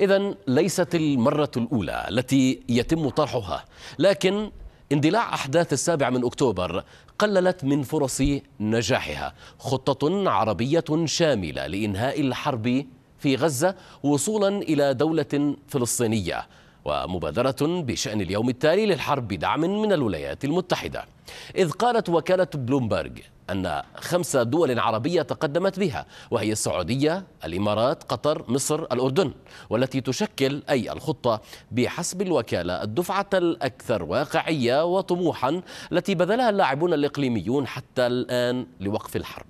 إذا ليست المرة الأولى التي يتم طرحها، لكن اندلاع أحداث السابع من أكتوبر قللت من فرص نجاحها، خطة عربية شاملة لإنهاء الحرب في غزة وصولا إلى دولة فلسطينية ومبادرة بشأن اليوم التالي للحرب بدعم من الولايات المتحدة إذ قالت وكالة بلومبرج أن خمس دول عربية تقدمت بها وهي السعودية، الإمارات، قطر، مصر، الأردن والتي تشكل أي الخطة بحسب الوكالة الدفعة الأكثر واقعية وطموحا التي بذلها اللاعبون الإقليميون حتى الآن لوقف الحرب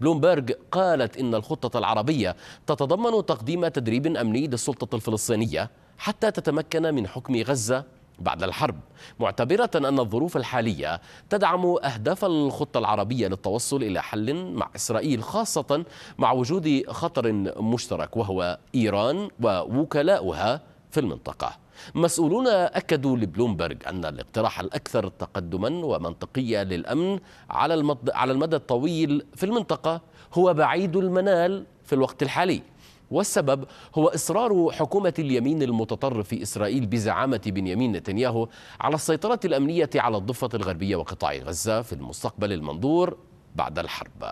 بلومبرج قالت إن الخطة العربية تتضمن تقديم تدريب أمني للسلطة الفلسطينية حتى تتمكن من حكم غزة بعد الحرب معتبرة أن الظروف الحالية تدعم أهداف الخطة العربية للتوصل إلى حل مع إسرائيل خاصة مع وجود خطر مشترك وهو إيران ووكلاؤها في المنطقة مسؤولون أكدوا لبلومبرج أن الاقتراح الأكثر تقدما ومنطقية للأمن على المدى الطويل في المنطقة هو بعيد المنال في الوقت الحالي والسبب هو إصرار حكومة اليمين المتطرف في إسرائيل بزعامة بنيامين نتنياهو على السيطرة الأمنية على الضفة الغربية وقطاع غزة في المستقبل المنظور بعد الحرب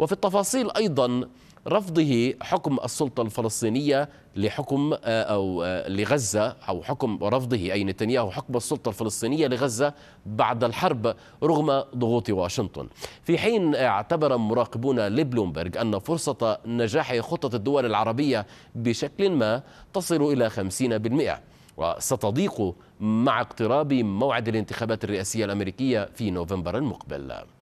وفي التفاصيل أيضا رفضه حكم السلطة الفلسطينية لحكم آه، أو آه، لغزة أو حكم رفضه أي نتنياهو حكم السلطة الفلسطينية لغزة بعد الحرب رغم ضغوط واشنطن في حين اعتبر مراقبون لبلومبرج أن فرصة نجاح خطة الدول العربية بشكل ما تصل إلى 50% وستضيق مع اقتراب موعد الانتخابات الرئاسية الأمريكية في نوفمبر المقبل